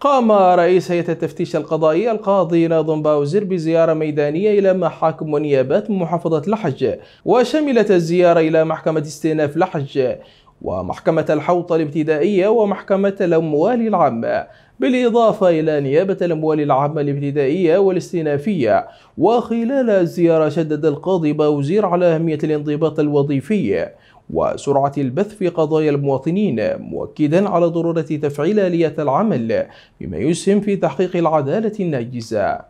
قام رئيس هيئة التفتيش القضائي القاضي ناظم باوزير بزيارة ميدانية إلى محاكم ونيابات محافظة لحج وشملت الزيارة إلى محكمة استئناف لحج ومحكمة الحوطة الابتدائية ومحكمة الأموال العامة بالإضافة إلى نيابة الأموال العامة الابتدائية والاستئنافية وخلال الزيارة شدد القاضي باوزير على أهمية الانضباط الوظيفي وسرعة البث في قضايا المواطنين مؤكدا على ضرورة تفعيل آليات العمل بما يسهم في تحقيق العدالة الناجزة